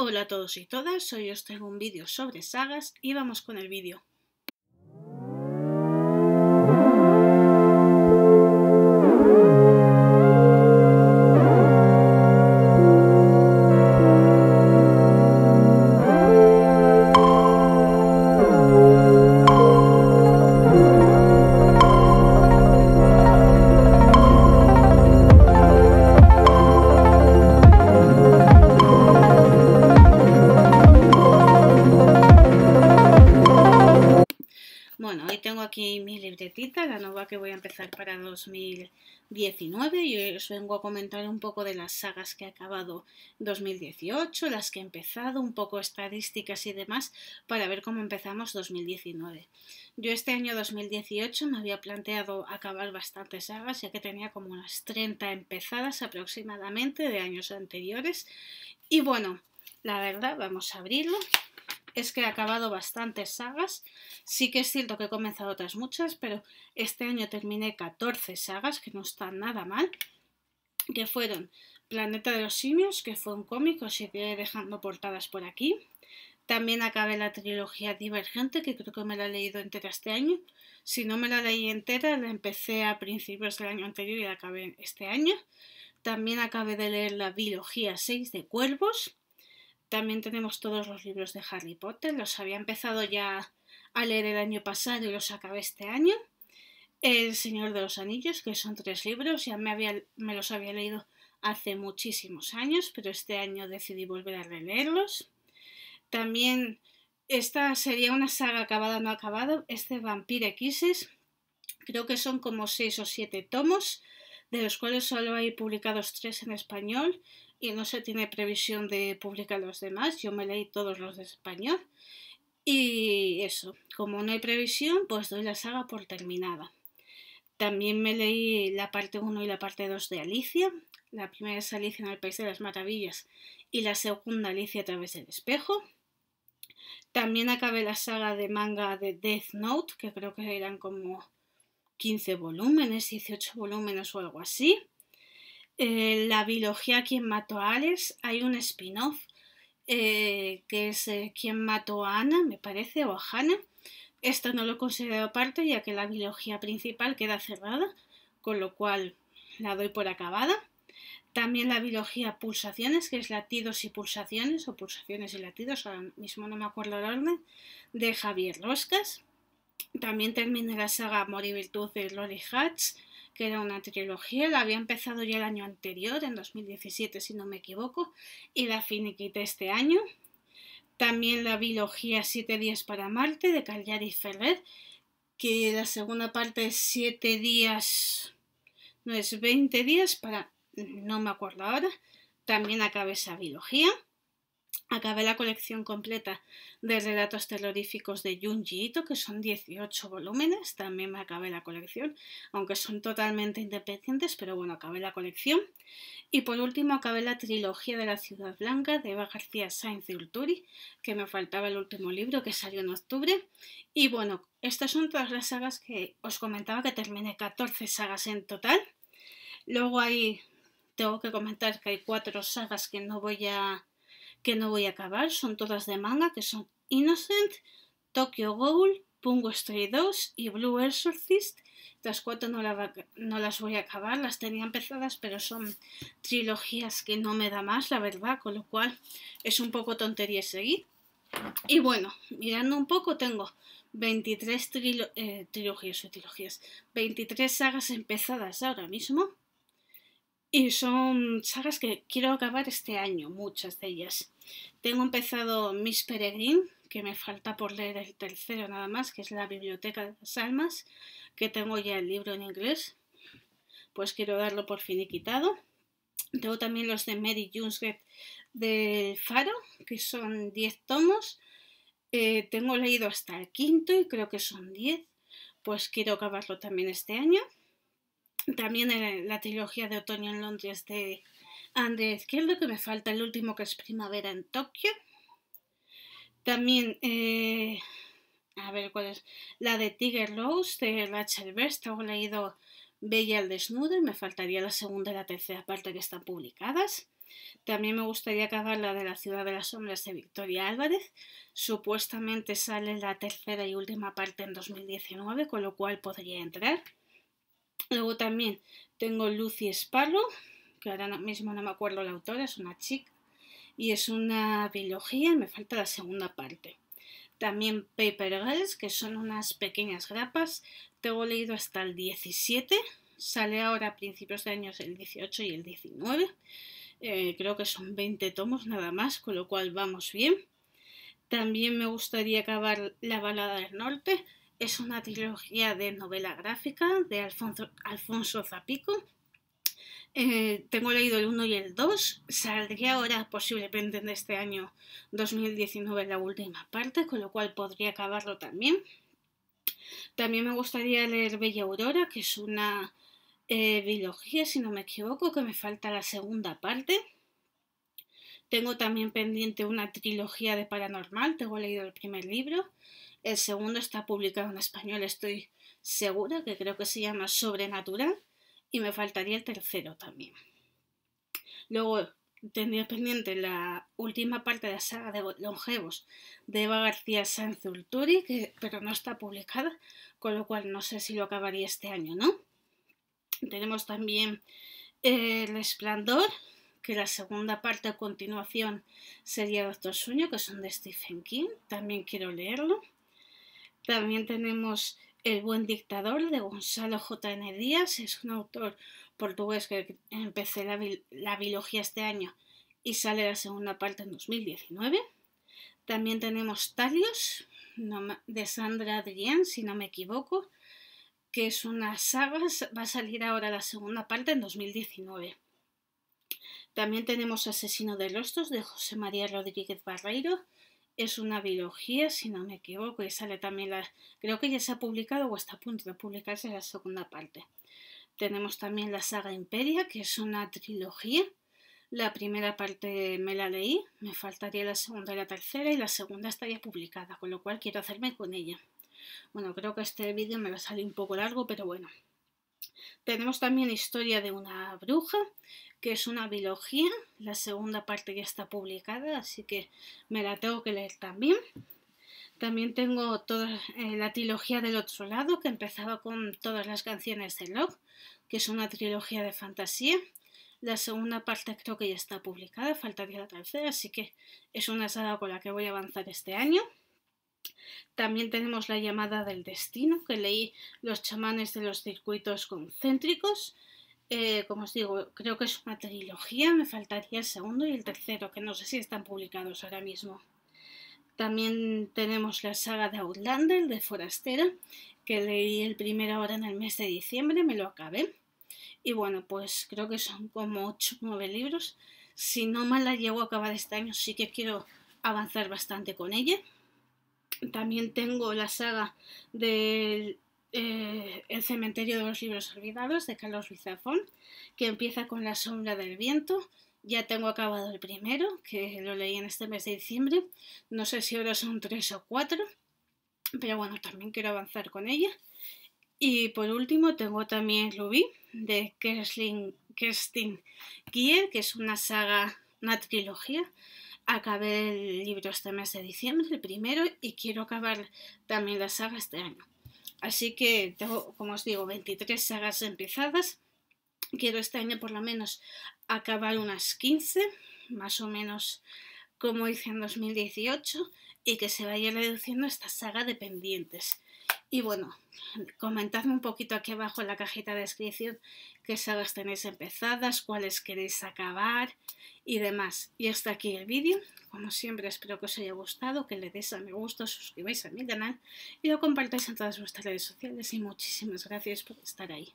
Hola a todos y todas, hoy os traigo un vídeo sobre sagas y vamos con el vídeo. Bueno, hoy tengo aquí mi libretita, la nueva que voy a empezar para 2019 y os vengo a comentar un poco de las sagas que he acabado 2018, las que he empezado, un poco estadísticas y demás para ver cómo empezamos 2019. Yo este año 2018 me había planteado acabar bastantes sagas ya que tenía como unas 30 empezadas aproximadamente de años anteriores y bueno, la verdad, vamos a abrirlo es que he acabado bastantes sagas. Sí que es cierto que he comenzado otras muchas, pero este año terminé 14 sagas, que no están nada mal. Que fueron Planeta de los Simios, que fue un cómic, os iré dejando portadas por aquí. También acabé la trilogía Divergente, que creo que me la he leído entera este año. Si no me la leí entera, la empecé a principios del año anterior y la acabé este año. También acabé de leer la biología 6 de Cuervos. También tenemos todos los libros de Harry Potter, los había empezado ya a leer el año pasado y los acabé este año. El Señor de los Anillos, que son tres libros, ya me, los había leído hace muchísimos años, pero este año decidí volver a releerlos. También esta sería una saga acabada o no acabada, este Vampire Kisses, creo que son como seis o siete tomos, de los cuales solo hay publicados tres en español, y no se tiene previsión de publicar los demás. Yo me leí todos los de español. Y eso, como no hay previsión, pues doy la saga por terminada. También me leí la parte 1 y la parte 2 de Alicia. La primera es Alicia en el País de las Maravillas y la segunda Alicia a través del espejo. También acabé la saga de manga de Death Note, que creo que eran como 15 volúmenes, 18 volúmenes o algo así la biología Quien mató a Alex, hay un spin-off eh, que es eh, Quien mató a Ana, me parece, o a Hannah. Esto no lo considero parte ya que la biología principal queda cerrada, con lo cual la doy por acabada. También la biología pulsaciones, que es latidos y pulsaciones, o pulsaciones y latidos, ahora mismo no me acuerdo el orden, de Javier Roscas. También termina la saga Amor y Virtud de Lori Hatch que era una trilogía, la había empezado ya el año anterior, en 2017 si no me equivoco, y la finiquita este año. También la biología Siete días para Marte de Cagliari Ferrer, que la segunda parte es 7 días, no es 20 días para, no me acuerdo ahora, también acaba esa biología. Acabé la colección completa de relatos terroríficos de Junji Ito, que son 18 volúmenes. También me acabé la colección, aunque son totalmente independientes, pero bueno, acabé la colección. Y por último, acabé la trilogía de la Ciudad Blanca de Eva García Sáenz de Ulturi, que me faltaba el último libro que salió en octubre. Y bueno, estas son todas las sagas que os comentaba que terminé 14 sagas en total. Luego ahí tengo que comentar que hay cuatro sagas que no voy a que no voy a acabar, son todas de manga, que son Innocent, Tokyo Ghoul, Pungo Stray 2 y Blue Exorcist. Las cuatro no, no, las voy a acabar, las tenía empezadas, pero son trilogías que no me da más, la verdad, con lo cual es un poco tontería seguir. Y bueno, mirando un poco, tengo 23 eh, trilogías o trilogías, 23 sagas empezadas ahora mismo, y son sagas que quiero acabar este año, muchas de ellas. Tengo empezado Miss Peregrine, que me falta por leer el tercero nada más, que es La Biblioteca de las Almas, que tengo ya el libro en inglés, pues quiero darlo por finiquitado. Tengo también los de Mary get del Faro, que son 10 tomos. Eh, tengo leído hasta el quinto y creo que son 10, pues quiero acabarlo también este año. También la trilogía de otoño en Londres de André Izquierdo, que me falta el último que es Primavera en Tokio. También, eh, a ver cuál es, la de Tiger Rose de Rachel Best, he leído Bella al desnudo y me faltaría la segunda y la tercera parte que están publicadas. También me gustaría acabar la de la Ciudad de las Sombras de Victoria Álvarez. Supuestamente sale la tercera y última parte en 2019, con lo cual podría entrar. Luego también tengo Lucy Sparrow que ahora mismo no me acuerdo la autora, es una chica, y es una biología, me falta la segunda parte. También Paper Girls, que son unas pequeñas grapas, tengo leído hasta el 17, sale ahora a principios de años el 18 y el 19, eh, creo que son 20 tomos nada más, con lo cual vamos bien. También me gustaría acabar La Balada del Norte, es una trilogía de novela gráfica de Alfonso, Zapico. Eh, tengo leído el 1 y el 2. Saldría ahora posiblemente en este año 2019 la última parte, con lo cual podría acabarlo también. También me gustaría leer Bella Aurora, que es una eh, biología, si no me equivoco, que me falta la segunda parte. Tengo también pendiente una trilogía de paranormal, tengo leído el primer libro. El segundo está publicado en español, estoy segura, que creo que se llama Sobrenatural. Y me faltaría el tercero también. Luego tendría pendiente la última parte de la saga de longevos de Eva García Sanz Ulturi, que, pero no está publicada, con lo cual no sé si lo acabaría este año, ¿no? Tenemos también eh, El Esplendor, que la segunda parte a continuación sería Doctor Sueño, que son de Stephen King, también quiero leerlo. También tenemos El buen dictador de Gonzalo J. N. Díaz, es un autor portugués que empecé la, biología este año y sale la segunda parte en 2019. También tenemos Talios, de Sandra Adrián, si no me equivoco, que es una saga, va a salir ahora la segunda parte en 2019. También tenemos Asesino de Rostros de José María Rodríguez Barreiro, es una biología, si no me equivoco, y sale también la... Creo que ya se ha publicado o está a punto de publicarse la segunda parte. Tenemos también la saga Imperia, que es una trilogía. La primera parte me la leí, me faltaría la segunda y la tercera, y la segunda estaría publicada, con lo cual quiero hacerme con ella. Bueno, creo que este vídeo me va a salir un poco largo, pero bueno. Tenemos también Historia de una bruja, que es una biología, la segunda parte ya está publicada, así que me la tengo que leer también. También tengo toda eh, la trilogía del otro lado, que empezaba con todas las canciones de Locke, que es una trilogía de fantasía. La segunda parte creo que ya está publicada, faltaría la tercera, así que es una saga con la que voy a avanzar este año. También tenemos la llamada del destino, que leí los chamanes de los circuitos concéntricos. Eh, como os digo, creo que es una trilogía, me faltaría el segundo y el tercero, que no sé si están publicados ahora mismo. También tenemos la saga de Outlander, de Forastera, que leí el primero ahora en el mes de diciembre, me lo acabé. Y bueno, pues creo que son como 8 o 9 libros. Si no mal la llevo a acabar este año, sí que quiero avanzar bastante con ella. También tengo la saga del eh, El cementerio de los libros olvidados de Carlos Ruiz que empieza con La sombra del viento. Ya tengo acabado el primero, que lo leí en este mes de diciembre. No sé si ahora son tres o cuatro, pero bueno, también quiero avanzar con ella. Y por último tengo también Ruby de Kerstin Gier, que es una saga, una trilogía acabé el libro este mes de diciembre, el primero, y quiero acabar también la saga este año. Así que tengo, como os digo, 23 sagas empezadas. Quiero este año por lo menos acabar unas 15, más o menos como hice en 2018, y que se vaya reduciendo esta saga de pendientes. Y bueno, comentadme un poquito aquí abajo en la cajita de descripción qué sagas tenéis empezadas, cuáles queréis acabar y demás. Y hasta aquí el vídeo. Como siempre, espero que os haya gustado, que le deis a me gusta, suscribáis a mi canal y lo compartáis en todas vuestras redes sociales. Y muchísimas gracias por estar ahí.